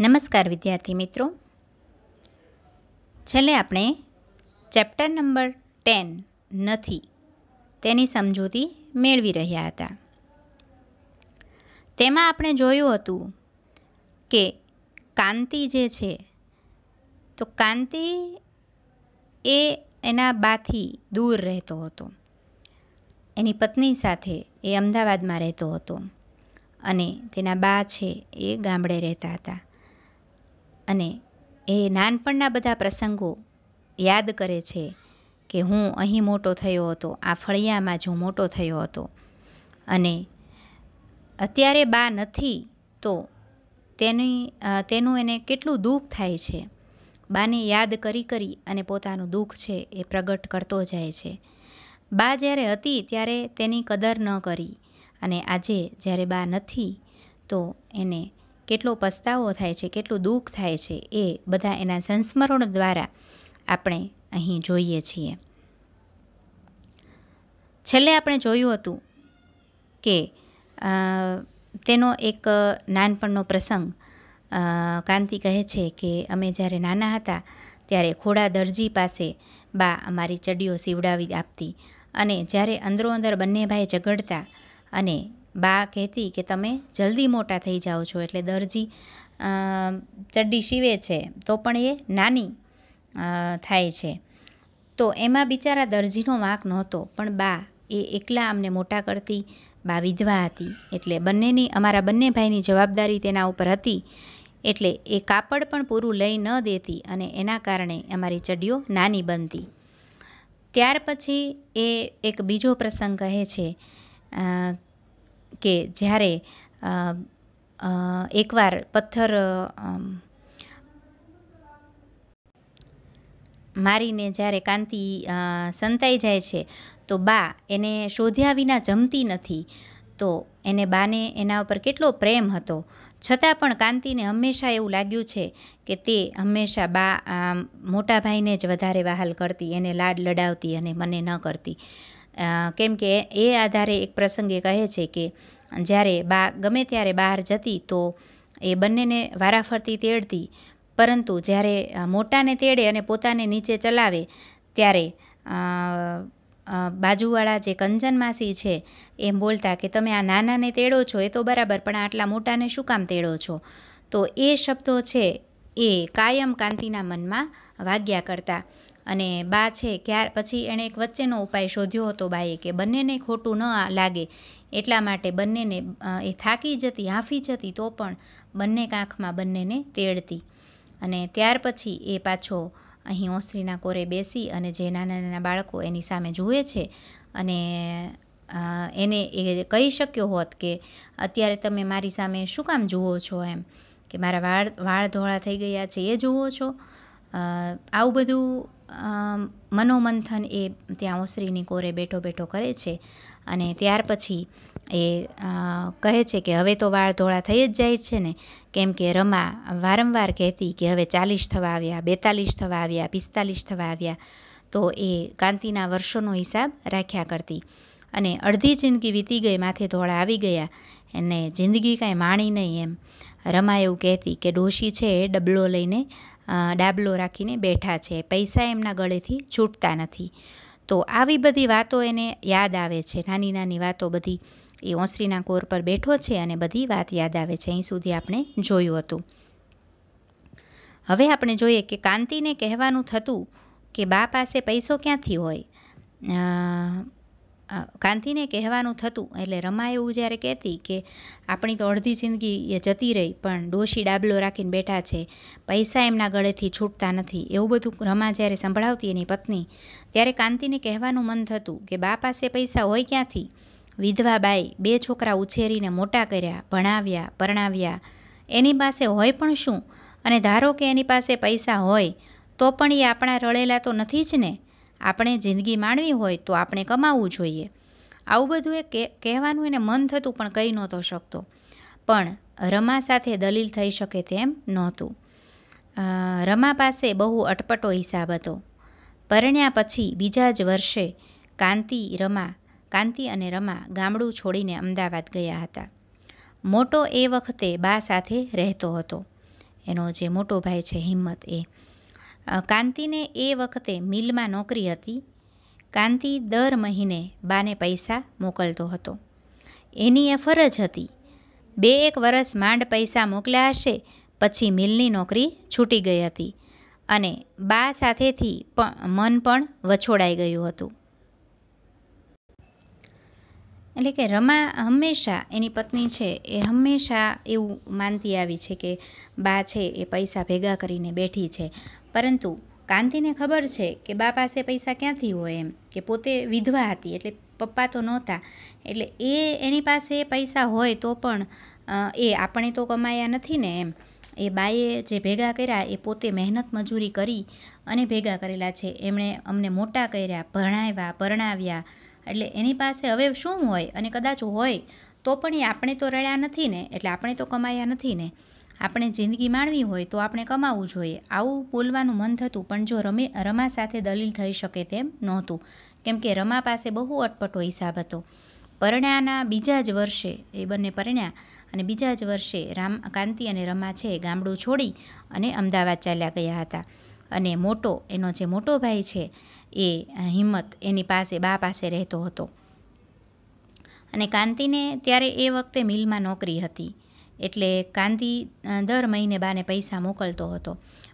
નમસ્કાર વિદ્યાર્થી મિત્રો છેલ્લે આપણે ચેપ્ટર નંબર ટેન નથી તેની સમજૂતી મેળવી રહ્યા હતા તેમાં આપણે જોયું હતું કે કાંતિ જે છે તો કાંતિ એ એના બાથી દૂર રહેતો હતો એની પત્ની સાથે એ અમદાવાદમાં રહેતો હતો અને તેના બા છે એ ગામડે રહેતા હતા અને એ નાનપણના બધા પ્રસંગો યાદ કરે છે કે હું અહીં મોટો થયો હતો આ ફળિયામાં જ હું મોટો થયો હતો અને અત્યારે બા નથી તો તેની તેનું એને કેટલું દુઃખ થાય છે બાને યાદ કરી કરી અને પોતાનું દુઃખ છે એ પ્રગટ કરતો જાય છે બા જ્યારે હતી ત્યારે તેની કદર ન કરી અને આજે જ્યારે બા નથી તો એને કેટલો પસ્તાવો થાય છે કેટલું દુઃખ થાય છે એ બધા એના સંસ્મરણ દ્વારા આપણે અહીં જોઈએ છીએ છેલ્લે આપણે જોયું હતું કે તેનો એક નાનપણનો પ્રસંગ કાંતિ કહે છે કે અમે જ્યારે નાના હતા ત્યારે ખોડા દરજી પાસે બા અમારી ચડીઓ સીવડાવી આપતી અને જ્યારે અંદરો અંદર બંને ભાઈ ઝઘડતા અને બા કહેતી કે તમે જલ્દી મોટા થઈ જાઓ છો એટલે દરજી ચડ્ડી સીવે છે તો પણ એ નાની થાય છે તો એમાં બિચારા દરજીનો વાંક નહોતો પણ બા એ એકલા અમને મોટા કરતી બા વિધવા હતી એટલે બંનેની અમારા બંને ભાઈની જવાબદારી તેના ઉપર હતી એટલે એ કાપડ પણ પૂરું લઈ ન દેતી અને એના કારણે અમારી ચડ્ડીઓ નાની બનતી ત્યાર પછી એ એક બીજો પ્રસંગ કહે છે કે જ્યારે એકવાર પથ્થર મારીને જ્યારે કાંતિ સંતાઈ જાય છે તો બા એને શોધ્યા વિના જમતી નથી તો એને બાને એના ઉપર કેટલો પ્રેમ હતો છતાં પણ કાંતિને હંમેશા એવું લાગ્યું છે કે તે હંમેશા બા મોટા ભાઈને જ વધારે વહાલ કરતી એને લાડ લડાવતી અને મને ન કરતી કેમ કે એ આધારે એક પ્રસંગે કહે છે કે જ્યારે બા ગમે ત્યારે બહાર જતી તો એ બંનેને વારાફરતી તેડતી પરંતુ જ્યારે મોટાને તેડે અને પોતાને નીચે ચલાવે ત્યારે બાજુવાળા જે કંજન માસી છે એમ બોલતા કે તમે આ નાનાને તેડો છો એ તો બરાબર પણ આટલા મોટાને શું કામ તેડો છો તો એ શબ્દો છે એ કાયમ કાંતિના મનમાં વાગ્યા કરતા અને બા છે ક્યાર પછી એણે એક વચ્ચેનો ઉપાય શોધ્યો હતો બાએ કે બંનેને ખોટું ન લાગે એટલા માટે બંનેને એ થાકી જતી હાંફી જતી તો પણ બંને કાંખમાં બંનેને તેડતી અને ત્યાર પછી એ પાછો અહીં ઓસરીના કોરે બેસી અને જે નાના નાના બાળકો એની સામે જુએ છે અને એને એ કહી શક્યો હોત કે અત્યારે તમે મારી સામે શું કામ જુઓ છો એમ કે મારા વાળ વાળ ધોળા થઈ ગયા છે એ જુઓ છો આવું બધું મનોમંથન એ ત્યાં ઓસરીની કોરે બેઠો બેઠો કરે છે અને ત્યાર પછી એ કહે છે કે હવે તો વાળ ધોળા થઈ જ જાય છે ને કેમ કે રમા વારંવાર કહેતી કે હવે ચાલીસ થવા આવ્યા બેતાલીસ થવા આવ્યા પિસ્તાલીસ થવા આવ્યા તો એ કાંતિના વર્ષોનો હિસાબ રાખ્યા કરતી અને અડધી જિંદગી વીતી ગઈ માથે ધોળા આવી ગયા એને જિંદગી કાંઈ માણી નહીં એમ રમા એવું કહેતી કે ડોશી છે એ ડબલો લઈને ડાબલો રાખીને બેઠા છે પૈસા એમના ગળેથી છૂટતા નથી તો આવી બધી વાતો એને યાદ આવે છે નાની નાની વાતો બધી એ ઓસરીના કોર પર બેઠો છે અને બધી વાત યાદ આવે છે અહીં સુધી આપણે જોયું હતું હવે આપણે જોઈએ કે કાંતિને કહેવાનું થતું કે બા પાસે પૈસો ક્યાંથી હોય કાંતિને કહેવાનું થતું એટલે રમા એવું જ્યારે કહેતી કે આપણી તો અડધી જિંદગી એ જતી રહી પણ ડોશી ડાબલો રાખીને બેઠા છે પૈસા એમના ગળેથી છૂટતા નથી એવું બધું રમા જ્યારે સંભળાવતી એની પત્ની ત્યારે કાંતિને કહેવાનું મન થતું કે બા પાસે પૈસા હોય ક્યાંથી વિધવા બાઈ બે છોકરા ઉછેરીને મોટા કર્યા ભણાવ્યા પરણાવ્યા એની પાસે હોય પણ શું અને ધારો કે એની પાસે પૈસા હોય તો પણ એ આપણા રળેલા તો નથી જ ને આપણે જિંદગી માણવી હોય તો આપણે કમાવવું જોઈએ આવું બધું એ કહેવાનું એને મન થતું પણ કહી નહોતો શકતો પણ રમા સાથે દલીલ થઈ શકે તેમ નહોતું રમા પાસે બહુ અટપટો હિસાબ હતો પરણ્યા પછી બીજા જ વર્ષે કાંતિ રમા કાંતિ અને રમા ગામડું છોડીને અમદાવાદ ગયા હતા મોટો એ વખતે બા સાથે રહેતો હતો એનો જે મોટો ભાઈ છે હિંમત એ કાંતિને એ વખતે મિલમાં નોકરી હતી કાંતિ દર મહિને બાને પૈસા મોકલતો હતો એની એ ફરજ હતી બે એક વરસ માંડ પૈસા મોકલ્યા હશે પછી મિલની નોકરી છૂટી ગઈ હતી અને બા સાથેથી પણ મન પણ વછોડાઈ ગયું હતું એટલે કે રમા હંમેશા એની પત્ની છે એ હંમેશા એવું માનતી આવી છે કે બા છે એ પૈસા ભેગા કરીને બેઠી છે પરંતુ કાંતિને ખબર છે કે બા પાસે પૈસા ક્યાંથી હોય એમ કે પોતે વિધવા હતી એટલે પપ્પા તો નહોતા એટલે એ એની પાસે પૈસા હોય તો પણ એ આપણે તો કમાયા નથી ને એમ એ બાએ જે ભેગા કર્યા એ પોતે મહેનત મજૂરી કરી અને ભેગા કરેલા છે એમણે અમને મોટા કર્યા ભણાવ્યા ભરણાવ્યા એટલે એની પાસે હવે શું હોય અને કદાચ હોય તો પણ એ આપણે તો રડ્યા નથી ને એટલે આપણે તો કમાયા નથી ને આપણે જિંદગી માણવી હોય તો આપણે કમાવવું જોઈએ આવું બોલવાનું મન થતું પણ જો રમે રમા સાથે દલીલ થઈ શકે તેમ નહોતું કેમ કે રમા પાસે બહુ અટપટો હિસાબ હતો પરણ્યાના બીજા જ વર્ષે એ બંને પરણ્યા અને બીજા જ વર્ષે રામ કાંતિ અને રમા છે ગામડું છોડી અને અમદાવાદ ચાલ્યા ગયા હતા અને મોટો એનો જે મોટો ભાઈ છે એ હિંમત એની પાસે બા પાસે રહેતો હતો અને કાંતિને ત્યારે એ વખતે મિલમાં નોકરી હતી એટલે કાંતિ દર મહિને બાને પૈસા મોકલતો હતો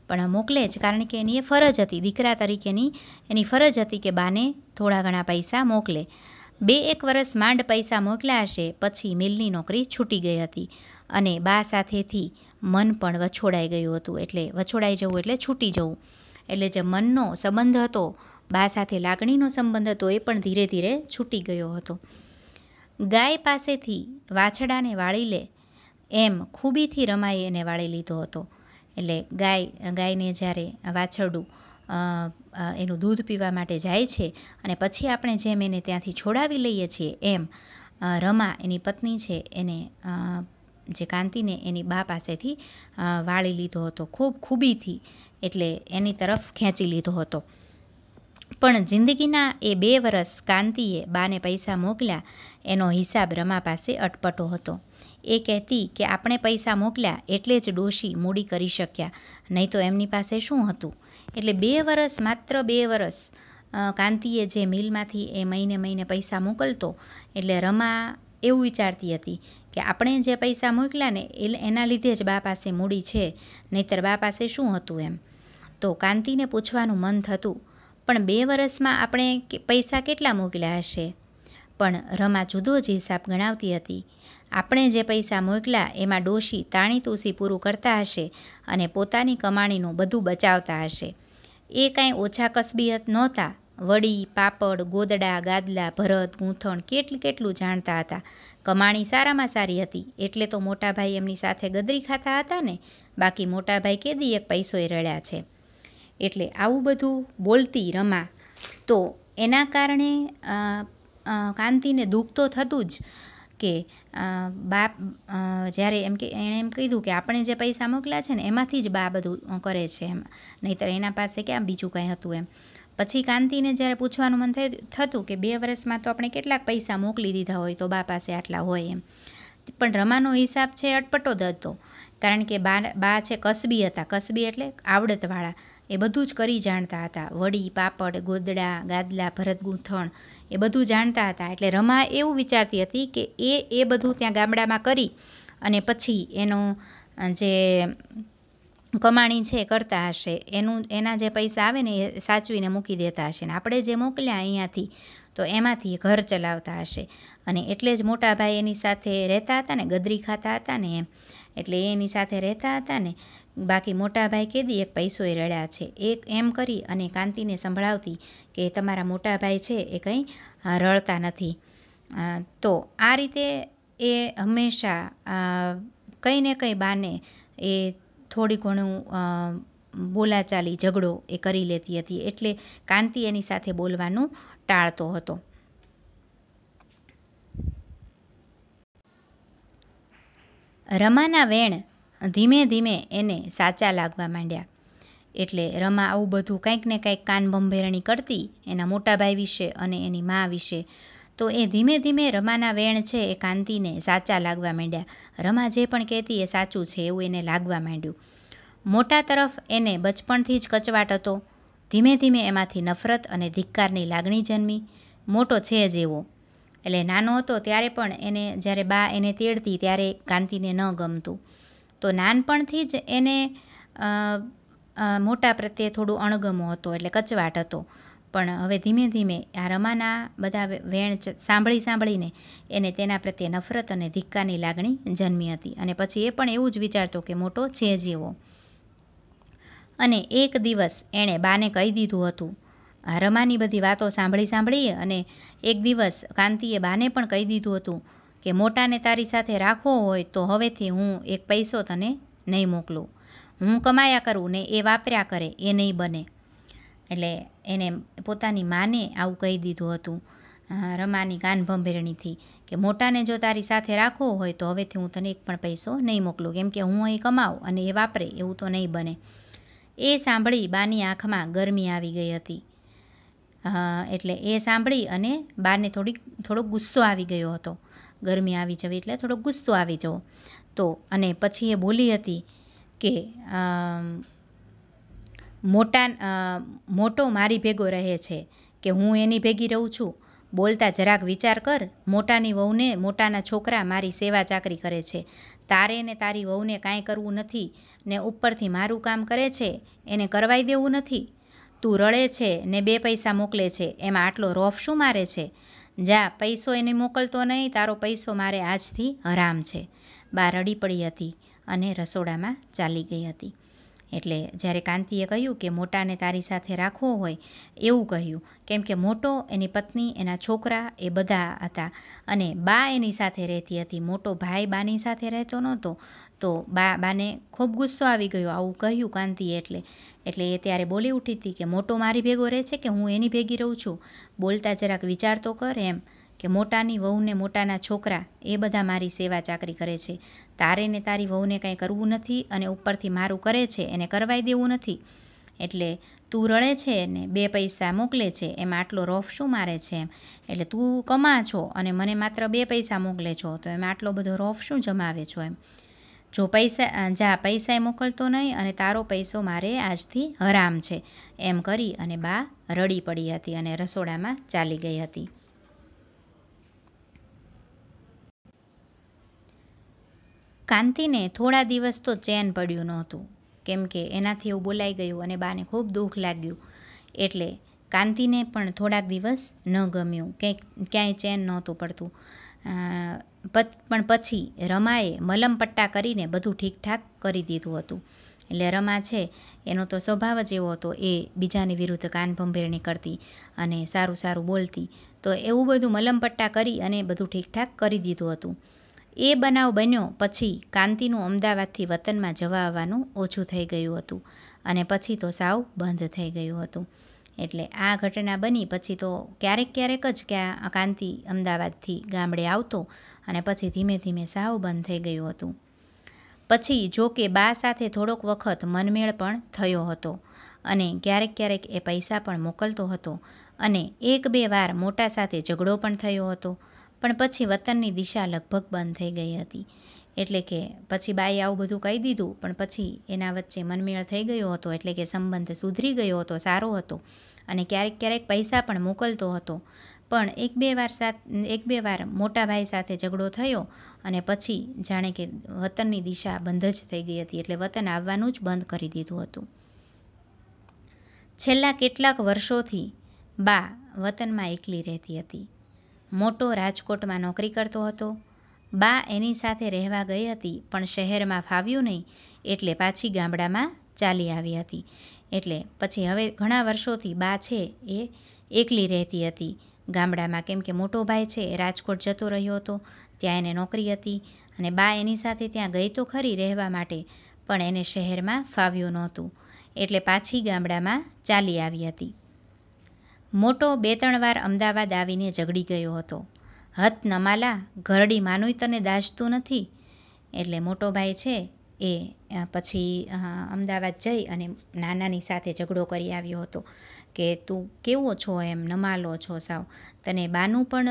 પણ મોકલે જ કારણ કે એની એ ફરજ હતી દીકરા તરીકેની એની ફરજ હતી કે બાને થોડા ઘણા પૈસા મોકલે બે એક વર્ષ માંડ પૈસા મોકલ્યા હશે પછી મિલની નોકરી છૂટી ગઈ હતી અને બા સાથેથી મન પણ વછોડાઈ ગયું હતું એટલે વછોડાઈ જવું એટલે છૂટી જવું એટલે જે મનનો સંબંધ હતો બા સાથે લાગણીનો સંબંધ હતો એ પણ ધીરે ધીરે છૂટી ગયો હતો ગાય પાસેથી વાછડાને વાળી લે એમ ખૂબીથી રમાઈ એને વાળી લીધો હતો એટલે ગાય ગાયને જ્યારે વાછરડું એનું દૂધ પીવા માટે જાય છે અને પછી આપણે જેમ એને ત્યાંથી છોડાવી લઈએ છીએ એમ રમા એની પત્ની છે એને જે કાંતિને એની બા પાસેથી વાળી લીધો હતો ખૂબ ખૂબીથી એટલે એની તરફ ખેંચી લીધો હતો પણ જિંદગીના એ બે વરસ કાંતિએ બાને પૈસા મોકલ્યા એનો હિસાબ રમા પાસે અટપટો હતો એ કહેતી કે આપણે પૈસા મોકલ્યા એટલે જ ડોશી મૂડી કરી શક્યા નહીં તો એમની પાસે શું હતું એટલે બે વરસ માત્ર બે વરસ કાંતિએ જે મિલમાંથી એ મહિને મહિને પૈસા મોકલતો એટલે રમા એવું વિચારતી હતી કે આપણે જે પૈસા મોકલ્યા ને એના લીધે જ બા પાસે મૂડી છે નહીતર બા પાસે શું હતું એમ તો કાંતિને પૂછવાનું મન થતું પણ બે વર્ષમાં આપણે પૈસા કેટલા મોકલ્યા હશે પણ રમા જુદો જ હિસાબ ગણાવતી હતી આપણે જે પૈસા મોકલ્યા એમાં ડોશી તાણી તૂસી પૂરું કરતા હશે અને પોતાની કમાણીનું બધું બચાવતા હશે એ કાંઈ ઓછા કસબિયત નહોતા વડી પાપડ ગોદડા ગાદલા ભરત ગૂંથણ કેટલું કેટલું જાણતા હતા કમાણી સારામાં સારી હતી એટલે તો મોટાભાઈ એમની સાથે ગદરી ખાતા હતા ને બાકી મોટાભાઈ કેદી એક પૈસોય રળ્યા છે એટલે આવું બધું બોલતી રમા તો એના કારણે કાંતિને દુઃખ તો થતું જ કે બાપ જ્યારે એમ કે એણે એમ કીધું કે આપણે જે પૈસા મોકલ્યા છે ને એમાંથી જ બા બધું કરે છે એમ નહીંતર એના પાસે ક્યાં બીજું કંઈ હતું એમ પછી કાંતિને જ્યારે પૂછવાનું મન થતું કે બે વર્ષમાં તો આપણે કેટલાક પૈસા મોકલી દીધા હોય તો બા પાસે આટલા હોય એમ પણ રમાનો હિસાબ છે અટપટો જ હતો કારણ કે બા બા છે કસબી હતા કસબી એટલે આવડતવાળા એ બધું જ કરી જાણતા હતા વડી પાપડ ગોદડા ગાદલા ભરત ગૂંથણ એ બધું જાણતા હતા એટલે રમા એવું વિચારતી હતી કે એ એ બધું ત્યાં ગામડામાં કરી અને પછી એનો જે કમાણી છે કરતા હશે એનું એના જે પૈસા આવે ને એ સાચવીને મૂકી દેતા હશે ને આપણે જે મોકલ્યા અહીંયાથી તો એમાંથી ઘર ચલાવતા હશે અને એટલે જ મોટા ભાઈ એની સાથે રહેતા હતા ને ગદરી ખાતા હતા ને એમ એટલે એની સાથે રહેતા હતા ને બાકી મોટાભાઈ કેદી એક પૈસોય રડ્યા છે એક એમ કરી અને કાંતિને સંભળાવતી કે તમારા મોટાભાઈ છે એ કંઈ રડતા નથી તો આ રીતે એ હંમેશા કંઈ ને કંઈ બાને એ થોડી ઘણું બોલાચાલી ઝઘડો એ કરી લેતી હતી એટલે કાંતિ એની સાથે બોલવાનું ટાળતો હતો રમાના વેણ ધીમે ધીમે એને સાચા લાગવા માંડ્યા એટલે રમા આવું બધું કંઈક ને કંઈક કાનબંભેરણી કરતી એના મોટા ભાઈ વિશે અને એની મા વિશે તો એ ધીમે ધીમે રમાના વેણ છે એ કાંતિને સાચા લાગવા માંડ્યા રમા જે પણ કહેતી એ સાચું છે એવું એને લાગવા માંડ્યું મોટા તરફ એને બચપણથી જ કચવાટ હતો ધીમે ધીમે એમાંથી નફરત અને ધિક્કારની લાગણી જન્મી મોટો છે જ એવો એટલે નાનો હતો ત્યારે પણ એને જ્યારે બા એને તેડતી ત્યારે કાંતિને ન ગમતું તો નાનપણથી જ એને મોટા પ્રત્યે થોડું અણગમો હતો એટલે કચવાટ હતો પણ હવે ધીમે ધીમે આ રમાના બધા વેણ સાંભળી સાંભળીને એને તેના પ્રત્યે નફરત અને ધિક્કાની લાગણી જન્મી હતી અને પછી એ પણ એવું જ વિચારતો કે મોટો છે જેવો અને એક દિવસ એણે બાને કહી દીધું હતું આ રમાની બધી વાતો સાંભળી સાંભળી અને એક દિવસ કાંતિએ બાને પણ કહી દીધું હતું કે મોટાને તારી સાથે રાખવો હોય તો હવેથી હું એક પૈસો તને નહીં મોકલું હું કમાયા કરું ને એ વાપર્યા કરે એ નહીં બને એટલે એને પોતાની માને આવું કહી દીધું હતું રમાની કાનભંભેરણીથી કે મોટાને જો તારી સાથે રાખવો હોય તો હવેથી હું તને એક પણ પૈસો નહીં મોકલું કેમ કે હું અહીં કમાઉં અને એ વાપરે એવું તો નહીં બને એ સાંભળી બાની આંખમાં ગરમી આવી ગઈ હતી એટલે એ સાંભળી અને બાને થોડીક થોડોક ગુસ્સો આવી ગયો હતો ગરમી આવી જવી એટલે થોડો ગુસ્સો આવી જવો તો અને પછી એ બોલી હતી કે મોટા મોટો મારી ભેગો રહે છે કે હું એની ભેગી રહું છું બોલતા જરાક વિચાર કર મોટાની વહુને મોટાના છોકરા મારી સેવા ચાકરી કરે છે તારે ને તારી વહુને કાંઈ કરવું નથી ને ઉપરથી મારું કામ કરે છે એને કરવાઈ દેવું નથી તું રળે છે ને બે પૈસા મોકલે છે એમાં આટલો રોફ શું મારે છે જા પૈસો એને મોકલતો નહીં તારો પૈસો મારે આજથી હરામ છે બા રડી પડી હતી અને રસોડામાં ચાલી ગઈ હતી એટલે જ્યારે કાંતિએ કહ્યું કે મોટાને તારી સાથે રાખવો હોય એવું કહ્યું કેમ કે મોટો એની પત્ની એના છોકરા એ બધા હતા અને બા એની સાથે રહેતી હતી મોટો ભાઈ બાની સાથે રહેતો નહોતો તો બા બાને ખૂબ ગુસ્સો આવી ગયો આવું કહ્યું કાંતિએ એટલે એટલે એ ત્યારે બોલી ઉઠી હતી કે મોટો મારી ભેગો રહે છે કે હું એની ભેગી રહું છું બોલતા જરાક વિચાર તો કર એમ કે મોટાની વહુને મોટાના છોકરા એ બધા મારી સેવા ચાકરી કરે છે તારે ને તારી વહુને કાંઈ કરવું નથી અને ઉપરથી મારું કરે છે એને કરવાઈ દેવું નથી એટલે તું રડે છે ને બે પૈસા મોકલે છે એમાં આટલો રોફ શું મારે છે એમ એટલે તું કમા છો અને મને માત્ર બે પૈસા મોકલે છો તો એમાં આટલો બધો રોફ શું જમાવે છો એમ જો પૈસા જા પૈસા મોકલતો નહીં અને તારો પૈસો મારે આજથી હરામ છે એમ કરી અને બા રડી પડી હતી અને રસોડામાં ચાલી ગઈ હતી કાંતિને થોડા દિવસ તો ચેન પડ્યું નહોતું કેમ કે એનાથી એવું બોલાઈ ગયું અને બાને ખૂબ દુઃખ લાગ્યું એટલે કાંતિને પણ થોડાક દિવસ ન ગમ્યું કંઈક ક્યાંય ચેન નહોતું પડતું પણ પછી રમાએ મલમપટ્ટા કરીને બધું ઠીકઠાક કરી દીધું હતું એટલે રમા છે એનો તો સ્વભાવ જ એવો હતો એ બીજાની વિરુદ્ધ કાનભંભેરણી કરતી અને સારું સારું બોલતી તો એવું બધું મલમપટ્ટા કરી અને બધું ઠીકઠાક કરી દીધું હતું એ બનાવ બન્યો પછી કાંતિનું અમદાવાદથી વતનમાં જવા આવવાનું ઓછું થઈ ગયું હતું અને પછી તો સાવ બંધ થઈ ગયું હતું એટલે આ ઘટના બની પછી તો ક્યારેક ક્યારેક જ ક્યાં આ કાંતિ અમદાવાદથી ગામડે આવતો અને પછી ધીમે ધીમે સાવ બંધ થઈ ગયું હતું પછી જો કે બા સાથે થોડોક વખત મનમેળ પણ થયો હતો અને ક્યારેક ક્યારેક એ પૈસા પણ મોકલતો હતો અને એક બે વાર મોટા સાથે ઝઘડો પણ થયો હતો પણ પછી વતનની દિશા લગભગ બંધ થઈ ગઈ હતી એટલે કે પછી બાએ આવું બધું કહી દીધું પણ પછી એના વચ્ચે મનમેળ થઈ ગયો હતો એટલે કે સંબંધ સુધરી ગયો હતો સારો હતો અને ક્યારેક ક્યારેક પૈસા પણ મોકલતો હતો પણ એક બે વાર સાથ એક બે વાર મોટા ભાઈ સાથે ઝઘડો થયો અને પછી જાણે કે વતનની દિશા બંધ જ થઈ ગઈ હતી એટલે વતન આવવાનું જ બંધ કરી દીધું હતું છેલ્લા કેટલાક વર્ષોથી બા વતનમાં એકલી રહેતી હતી મોટો રાજકોટમાં નોકરી કરતો હતો બા એની સાથે રહેવા ગઈ હતી પણ શહેરમાં ફાવ્યું નહીં એટલે પાછી ગામડામાં ચાલી આવી હતી એટલે પછી હવે ઘણા વર્ષોથી બા છે એ એકલી રહેતી હતી ગામડામાં કેમ કે મોટો ભાઈ છે રાજકોટ જતો રહ્યો હતો ત્યાં એને નોકરી હતી અને બા એની સાથે ત્યાં ગઈ તો ખરી રહેવા માટે પણ એને શહેરમાં ફાવ્યું નહોતું એટલે પાછી ગામડામાં ચાલી આવી હતી મોટો બે ત્રણ વાર અમદાવાદ આવીને ઝઘડી ગયો હતો હત નમાલા ઘરડી માનુંય તને દાજતું નથી એટલે મોટો ભાઈ છે એ પછી અમદાવાદ જઈ અને નાનાની સાથે ઝઘડો કરી આવ્યો હતો કે તું કેવો છો એમ નમાલો છો સાવ તને બાનું પણ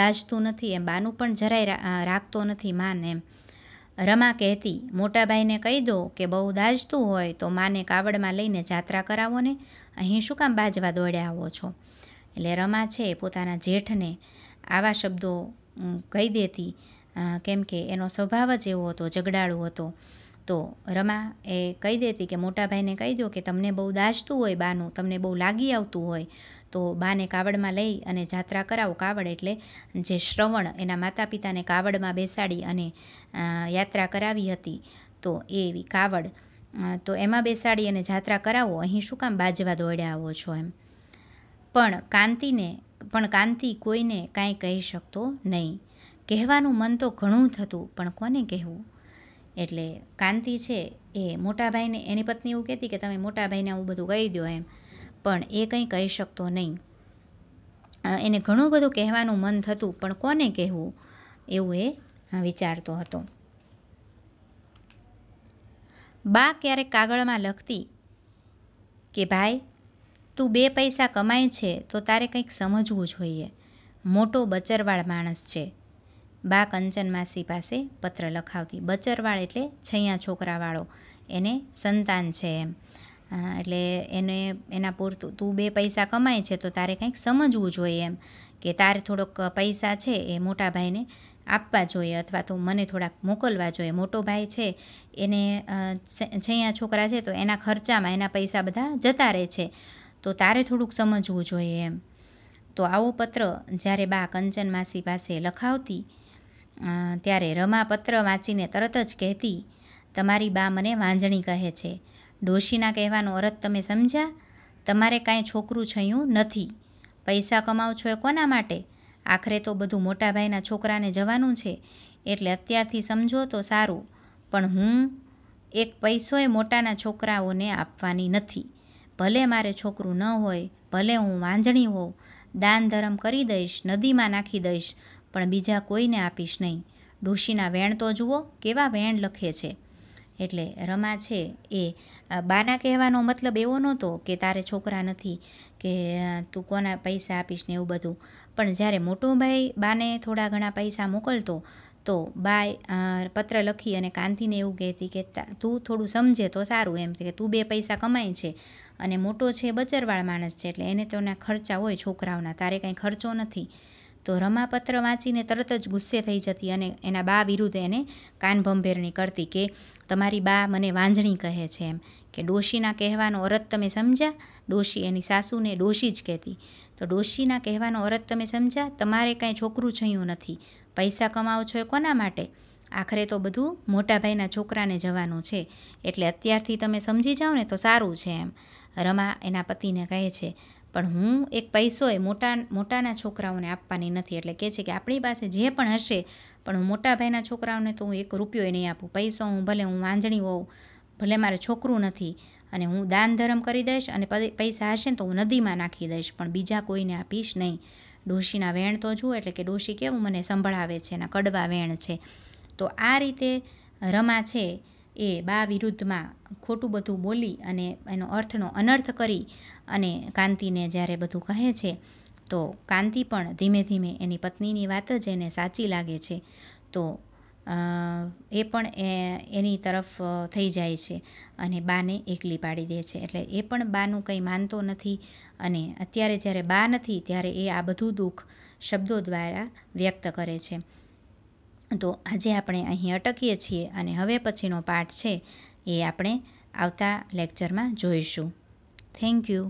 દાજતું નથી એમ બાનું પણ જરાય રાખતો નથી માન એમ રમા કહેતી મોટાભાઈને કહી દો કે બહુ દાજતું હોય તો માને કાવડમાં લઈને જાત્રા કરાવો ને અહીં શું કામ બાજવા દોડ્યા આવો છો એટલે રમા છે પોતાના જેઠને આવા શબ્દો કહી દેતી કેમ કે એનો સ્વભાવ જ એવો હતો ઝઘડાળુ હતો તો રમા એ કહી દેતી કે મોટાભાઈને કહી દો કે તમને બહુ દાજતું હોય બાનું તમને બહુ લાગી આવતું હોય તો બાને કાવડમાં લઈ અને જાત્રા કરાવો કાવડ એટલે જે શ્રવણ એના માતા પિતાને કાવડમાં બેસાડી અને યાત્રા કરાવી હતી તો એ એવી કાવડ તો એમાં બેસાડી અને જાત્રા કરાવો અહીં શું કામ બાજવા દોડ્યા આવો છો એમ પણ કાંતિને પણ કાંતિ કોઈને કાંઈ કહી શકતો નહીં કહેવાનું મન તો ઘણું થતું પણ કોને કહેવું એટલે કાંતિ છે એ મોટાભાઈને એની પત્ની એવું કહેતી કે તમે મોટાભાઈને આવું બધું કહી દો એમ પણ એ કંઈ કહી શકતો નહીં એને ઘણું બધું કહેવાનું મન થતું પણ કોને કહેવું એવું એ વિચારતો હતો બા ક્યારેક કાગળમાં લખતી કે ભાઈ તું બે પૈસા કમાય છે તો તારે કંઈક સમજવું જોઈએ મોટો બચરવાળ માણસ છે બા કંચન માસી પાસે પત્ર લખાવતી બચરવાળ એટલે છૈયા છોકરાવાળો એને સંતાન છે એમ એટલે એને એના પૂરતું તું બે પૈસા કમાય છે તો તારે કંઈક સમજવું જોઈએ એમ કે તારે થોડોક પૈસા છે એ મોટા ભાઈને આપવા જોઈએ અથવા તો મને થોડાક મોકલવા જોઈએ મોટો ભાઈ છે એને છૈયા છોકરા છે તો એના ખર્ચામાં એના પૈસા બધા જતા રહે છે તો તારે થોડુંક સમજવું જોઈએ એમ તો આવો પત્ર જ્યારે બા કંચન માસી પાસે લખાવતી ત્યારે રમા પત્ર વાંચીને તરત જ કહેતી તમારી બા મને વાંજણી કહે છે ડોશીના કહેવાનો અર્થ તમે સમજ્યા તમારે કાંઈ છોકરું છયું નથી પૈસા કમાવ છો એ કોના માટે આખરે તો બધું મોટાભાઈના છોકરાને જવાનું છે એટલે અત્યારથી સમજો તો સારું પણ હું એક પૈસોય મોટાના છોકરાઓને આપવાની નથી ભલે મારે છોકરું ન હોય ભલે હું વાંજણી હોઉં દાન ધરમ કરી દઈશ નદીમાં નાખી દઈશ પણ બીજા કોઈને આપીશ નહીં ડોશીના વેણ તો જુઓ કેવા વેણ લખે છે એટલે રમા છે એ બાના કહેવાનો મતલબ એવો નહોતો કે તારે છોકરા નથી કે તું કોના પૈસા આપીશ ને એવું બધું પણ જ્યારે મોટો ભાઈ બાને થોડા ઘણા પૈસા મોકલતો તો બાય પત્ર લખી અને કાંતિને એવું કહેતી કે તું થોડું સમજે તો સારું એમ કે તું બે પૈસા કમાય છે અને મોટો છે બચરવાળ માણસ છે એટલે એને તોના ખર્ચા હોય છોકરાઓના તારે કાંઈ ખર્ચો નથી તો રમાપત્ર વાંચીને તરત જ ગુસ્સે થઈ જતી અને એના બા વિરુદ્ધ એને કાનભંભેરણી કરતી કે તમારી બા મને વાંજણી કહે છે એમ કે ડોશીના કહેવાનો અરથ તમે સમજ્યા ડોશી એની સાસુને ડોશી જ કહેતી તો ડોશીના કહેવાનો અરથ તમે સમજ્યા તમારે કાંઈ છોકરું છયું નથી પૈસા કમાવો છો એ કોના માટે આખરે તો બધું મોટાભાઈના છોકરાને જવાનું છે એટલે અત્યારથી તમે સમજી જાઓ ને તો સારું છે એમ રમા એના પતિને કહે છે પણ હું એક પૈસો એ મોટા મોટાના છોકરાઓને આપવાની નથી એટલે કહે છે કે આપણી પાસે જે પણ હશે પણ હું મોટા ભાઈના છોકરાઓને તો હું એક રૂપિયો નહીં આપું પૈસો હું ભલે હું વાંજણી હોઉં ભલે મારે છોકરું નથી અને હું દાન ધર્મ કરી દઈશ અને પૈસા હશે ને તો હું નદીમાં નાખી દઈશ પણ બીજા કોઈને આપીશ નહીં ડોશીના વેણ તો જુઓ એટલે કે ડોશી કેવું મને સંભળાવે છે એના કડવા વેણ છે તો આ રીતે રમા છે એ બા વિરુદ્ધમાં ખોટું બધું બોલી અને એનો અર્થનો અનર્થ કરી અને કાંતિને જ્યારે બધું કહે છે તો કાંતિ પણ ધીમે ધીમે એની પત્નીની વાત જ એને સાચી લાગે છે તો એ પણ એની તરફ થઈ જાય છે અને બાને એકલી પાડી દે છે એટલે એ પણ બાનું કંઈ માનતો નથી અને અત્યારે જ્યારે બા નથી ત્યારે એ આ બધું દુઃખ શબ્દો દ્વારા વ્યક્ત કરે છે તો આજે આપણે અહીં અટકીએ છીએ અને હવે પછીનો પાઠ છે એ આપણે આવતા લેક્ચરમાં જોઈશું થેન્ક યુ